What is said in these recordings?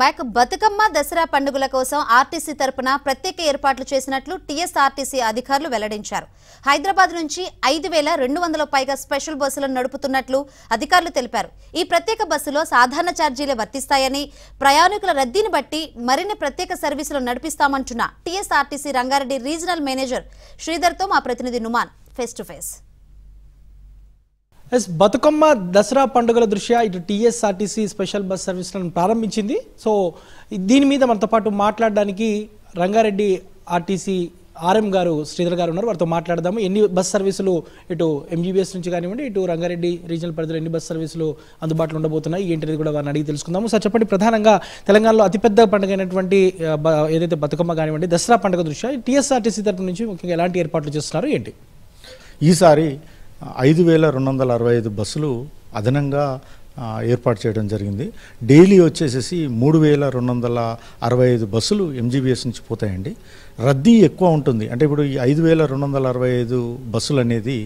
bike Bathukamma Dasara పండుగల కోసం RTC తరపున ప్రత్యేక ఏర్పాట్లు చేసినట్లు టీఎస్ఆర్టీసీ అధికారులు వెల్లడించారు హైదరాబాద్ నుంచి ఐదు వేల రెండు వందల పైగా స్పెషల్ బస్సులను నడుపుతున్నట్లు అధికారులు తెలిపారు ఈ ప్రత్యేక బస్సులో సాధారణ ఛార్జీలే వర్తిస్తాయని ప్రయాణికుల రద్దీని బట్టి మరిన్ని ప్రత్యేక సర్వీసులు నడిపిస్తామంటున్న టీఎస్ఆర్టీసీ రంగారెడ్డి రీజనల్ మేనేజర్ శ్రీధర్తో మా ప్రతినిధి నుమాన్ ఫేస్ టు ఫేస్ ఎస్ బతుకమ్మ దసరా పండుగల దృష్ట్యా ఇటు టీఎస్ఆర్టీసీ స్పెషల్ బస్ సర్వీస్లను ప్రారంభించింది సో దీని మీద మనతో పాటు మాట్లాడడానికి రంగారెడ్డి ఆర్టీసీ ఆర్ఎం గారు శ్రీధర్ గారు ఉన్నారు వారితో మాట్లాడదాము ఎన్ని బస్ సర్వీసులు ఇటు ఎంజీబీఎస్ నుంచి కానివ్వండి ఇటు రంగారెడ్డి రీజనల్ పరిధిలో ఎన్ని బస్ సర్వీసులు అందుబాటులో ఉండబోతున్నాయి ఏంటిది కూడా వారిని అడిగి తెలుసుకుందాము సార్ చెప్పండి ప్రధానంగా తెలంగాణలో అతిపెద్ద పండుగ అయినటువంటి ఏదైతే బతుకమ్మ కానివ్వండి దసరా పండుగ దృష్ట్యా టీఎస్ఆర్టీసీ తరఫు నుంచి ముఖ్యంగా ఎలాంటి ఏర్పాట్లు చేస్తున్నారు ఏంటి ఈసారి ఐదు వేల రెండు వందల అరవై ఐదు బస్సులు అదనంగా ఏర్పాటు చేయడం జరిగింది డైలీ వచ్చేసేసి మూడు వేల రెండు వందల అరవై ఐదు బస్సులు ఎంజీబీఎస్ నుంచి పోతాయండి రద్దీ ఎక్కువ ఉంటుంది అంటే ఇప్పుడు ఈ ఐదు వేల రెండు వందల అరవై ఐదు బస్సులు అనేది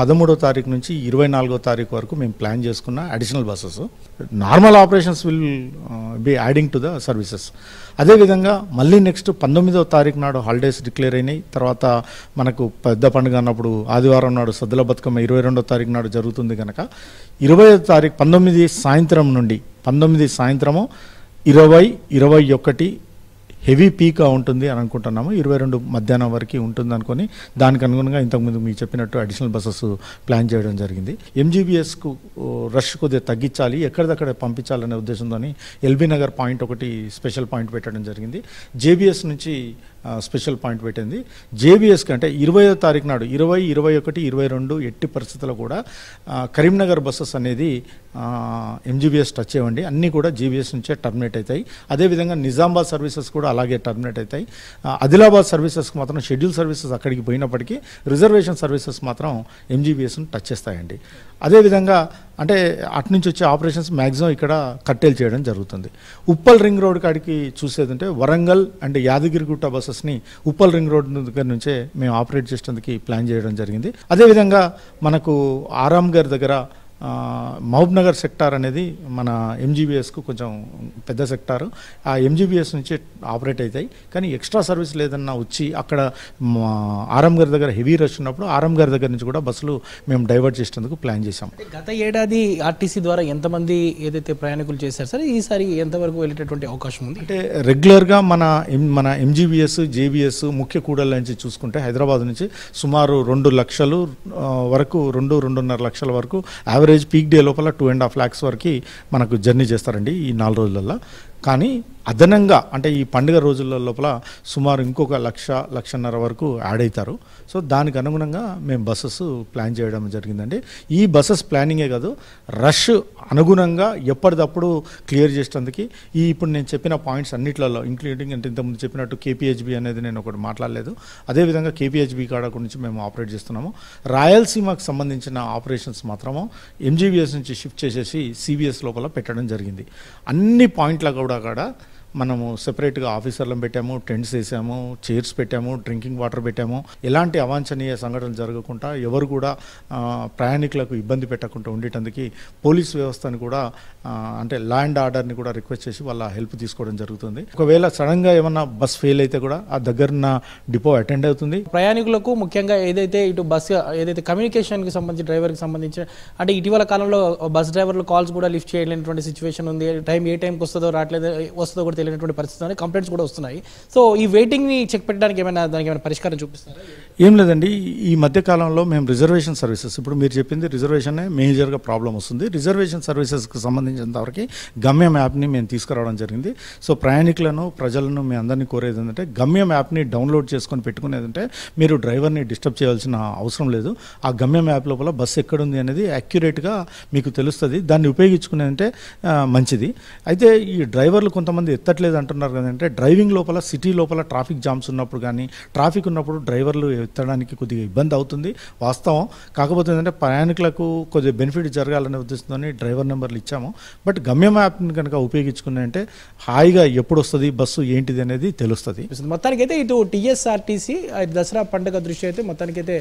పదమూడో తారీఖు నుంచి ఇరవై నాలుగో తారీఖు వరకు మేము ప్లాన్ చేసుకున్న additional buses normal operations will be adding to the services అదేవిధంగా మళ్ళీ నెక్స్ట్ పంతొమ్మిదవ తారీఖు నాడు హాలిడేస్ డిక్లేర్ అయినాయి తర్వాత మనకు పెద్ద పండుగ అన్నప్పుడు ఆదివారం నాడు సద్దుల బతుకమ్మ ఇరవై రెండో తారీఖు నాడు జరుగుతుంది కనుక ఇరవై తారీఖు పంతొమ్మిది సాయంత్రం నుండి పంతొమ్మిది సాయంత్రము ఇరవై ఇరవై ఒకటి హెవీ పీక్గా ఉంటుంది అని అనుకుంటున్నాము ఇరవై రెండు మధ్యాహ్నం వరకు ఉంటుంది అనుకుని దానికి అనుగుణంగా ఇంతకుముందు మీకు చెప్పినట్టు అడిషనల్ బస్సెస్ ప్లాన్ చేయడం జరిగింది ఎంజీబీఎస్కు రష్ కొద్దిగా తగ్గించాలి ఎక్కడిదక్కడ పంపించాలనే ఉద్దేశంతో ఎల్బీ నగర్ పాయింట్ ఒకటి స్పెషల్ పాయింట్ పెట్టడం జరిగింది జేబీఎస్ నుంచి స్పెషల్ పాయింట్ పెట్టింది జేబీఎస్కి అంటే ఇరవై తారీఖు నాడు ఇరవై ఇరవై ఒకటి ఇరవై రెండు ఎట్టి పరిస్థితుల్లో కూడా కరీంనగర్ బస్సెస్ అనేది ఎంజీబీఎస్ టచ్ చేయండి అన్నీ కూడా జీబీఎస్ నుంచే టర్మినేట్ అవుతాయి అదేవిధంగా నిజామాబాద్ సర్వీసెస్ కూడా అలాగే టర్మినేట్ అవుతాయి ఆదిలాబాద్ సర్వీసెస్కి మాత్రం షెడ్యూల్ సర్వీసెస్ అక్కడికి పోయినప్పటికీ రిజర్వేషన్ సర్వీసెస్ మాత్రం ఎంజీబీఎస్ను టచ్ చేస్తాయండి అదేవిధంగా అంటే అటు నుంచి వచ్చే ఆపరేషన్స్ మ్యాక్సిమం ఇక్కడ కట్టేలు చేయడం జరుగుతుంది ఉప్పల్ రింగ్ రోడ్ కాడికి చూసేదంటే వరంగల్ అండ్ యాదగిరిగుట్ట బస్సెస్ని ఉప్పల్ రింగ్ రోడ్ దగ్గర నుంచే మేము ఆపరేట్ చేసేందుకు ప్లాన్ చేయడం జరిగింది అదేవిధంగా మనకు ఆరామ్ గారి దగ్గర నగర్ సెక్టార్ అనేది మన ఎంజీబీఎస్కు కొంచెం పెద్ద సెక్టార్ ఆ ఎంజీబీఎస్ నుంచి ఆపరేట్ అవుతాయి కానీ ఎక్స్ట్రా సర్వీస్ లేదన్నా వచ్చి అక్కడ ఆరం గారి దగ్గర హెవీ రష్ ఉన్నప్పుడు ఆరం గారి దగ్గర నుంచి కూడా బస్సులు మేము డైవర్ట్ చేసేందుకు ప్లాన్ చేశాం గత ఏడాది ఆర్టీసీ ద్వారా ఎంతమంది ఏదైతే ప్రయాణికులు చేశారు సరే ఈసారి ఎంతవరకు వెళ్ళేటటువంటి అవకాశం ఉంది అంటే రెగ్యులర్గా మన మన ఎంజీబీఎస్ జేబీఎస్ ముఖ్య కూడళ్ళ నుంచి చూసుకుంటే హైదరాబాద్ నుంచి సుమారు రెండు లక్షలు వరకు రెండు రెండున్నర లక్షల వరకు యావరేజ్ యావరేజ్ పీక్ డే లోపల టూ అండ్ హాఫ్ ల్యాక్స్ వరకు మనకు జర్నీ చేస్తారండి ఈ నాలుగు రోజులల్లో కానీ అదనంగా అంటే ఈ పండుగ రోజుల లోపల సుమారు ఇంకొక లక్ష లక్షన్నర వరకు యాడ్ అవుతారు సో దానికి అనుగుణంగా మేము బస్సెస్ ప్లాన్ చేయడం జరిగిందండి ఈ బస్సెస్ ప్లానింగే కాదు రష్ అనుగుణంగా ఎప్పటికప్పుడు క్లియర్ చేసేందుకు ఈ ఇప్పుడు నేను చెప్పిన పాయింట్స్ అన్నిట్లలో ఇంక్లూడింగ్ అంటే ఇంతకుముందు చెప్పినట్టు కేపీహెచ్బి అనేది నేను ఒకటి మాట్లాడలేదు అదేవిధంగా కేపీహెచ్బి కాడ గురించి మేము ఆపరేట్ చేస్తున్నాము రాయలసీమకు సంబంధించిన ఆపరేషన్స్ మాత్రము ఎంజీబీఎస్ నుంచి షిఫ్ట్ చేసేసి సిబిఎస్ లోపల పెట్టడం జరిగింది అన్ని పాయింట్ల కూడా ಕೂಡ మనము సెపరేట్గా ఆఫీసర్లను పెట్టాము టెంట్స్ వేసాము చైర్స్ పెట్టాము డ్రింకింగ్ వాటర్ పెట్టాము ఎలాంటి అవాంఛనీయ సంఘటనలు జరగకుండా ఎవరు కూడా ప్రయాణికులకు ఇబ్బంది పెట్టకుండా ఉండేటందుకు పోలీస్ వ్యవస్థను కూడా అంటే లా అండ్ ఆర్డర్ని కూడా రిక్వెస్ట్ చేసి వాళ్ళ హెల్ప్ తీసుకోవడం జరుగుతుంది ఒకవేళ సడన్గా ఏమన్నా బస్ ఫెయిల్ అయితే కూడా ఆ దగ్గరన్న డిపో అటెండ్ అవుతుంది ప్రయాణికులకు ముఖ్యంగా ఏదైతే ఇటు బస్ ఏదైతే కమ్యూనికేషన్కి సంబంధించి డ్రైవర్కి సంబంధించి అంటే ఇటీవల కాలంలో బస్ డ్రైవర్లు కాల్స్ కూడా లిఫ్ట్ చేయలేనటువంటి సిచ్యువేషన్ ఉంది టైం ఏ టైంకి వస్తుందో రావట్లేదు వస్తుందో కూడా చేయలేనటువంటి పరిస్థితి కంప్లైంట్స్ కూడా వస్తున్నాయి సో ఈ వెయిటింగ్ని చెక్ పెట్టడానికి ఏమైనా దానికి ఏమైనా పరిష్కారం చూపిస్తారా ఏం లేదండి ఈ మధ్య కాలంలో మేము రిజర్వేషన్ సర్వీసెస్ ఇప్పుడు మీరు చెప్పింది రిజర్వేషన్ మేజర్గా ప్రాబ్లం వస్తుంది రిజర్వేషన్ సర్వీసెస్కి సంబంధించినంతవరకు గమ్యం యాప్ని మేము తీసుకురావడం జరిగింది సో ప్రయాణికులను ప్రజలను మీ అందరినీ కోరేది ఏంటంటే గమ్యం యాప్ని డౌన్లోడ్ చేసుకొని పెట్టుకునేదంటే మీరు డ్రైవర్ని డిస్టర్బ్ చేయాల్సిన అవసరం లేదు ఆ గమ్యం యాప్ లోపల బస్సు ఎక్కడుంది అనేది అక్యురేట్గా మీకు తెలుస్తుంది దాన్ని ఉపయోగించుకునేదంటే మంచిది అయితే ఈ డ్రైవర్లు కొంతమంది ఎత్తట్లేదు అంటున్నారు కదంటే డ్రైవింగ్ లోపల సిటీ లోపల ట్రాఫిక్ జామ్స్ ఉన్నప్పుడు కానీ ట్రాఫిక్ ఉన్నప్పుడు డ్రైవర్లు ఎత్తడానికి కొద్దిగా ఇబ్బంది అవుతుంది వాస్తవం కాకపోతే ఏంటంటే ప్రయాణికులకు కొద్దిగా బెనిఫిట్ జరగాలనే ఉద్దేశంతో డ్రైవర్ నెంబర్లు ఇచ్చాము బట్ గమ్యం యాప్ని కనుక ఉపయోగించుకున్నాయంటే హాయిగా ఎప్పుడు వస్తుంది బస్సు ఏంటిది అనేది తెలుస్తుంది మొత్తానికి అయితే ఇటు టీఎస్ఆర్టీసీ దసరా పండుగ దృష్టి అయితే మొత్తానికి అయితే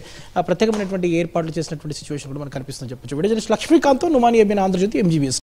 ప్రత్యేకమైనటువంటి ఏర్పాట్లు చేసినటువంటి సిచ్యువేషన్ కూడా మనకు కనిపిస్తుంది చెప్పచ్చు విడజలిష్ లక్ష్మీకాంత్ నుమాని ఏబిన్ ఆంధ్రజ్యోతి ఎంజీబీఎస్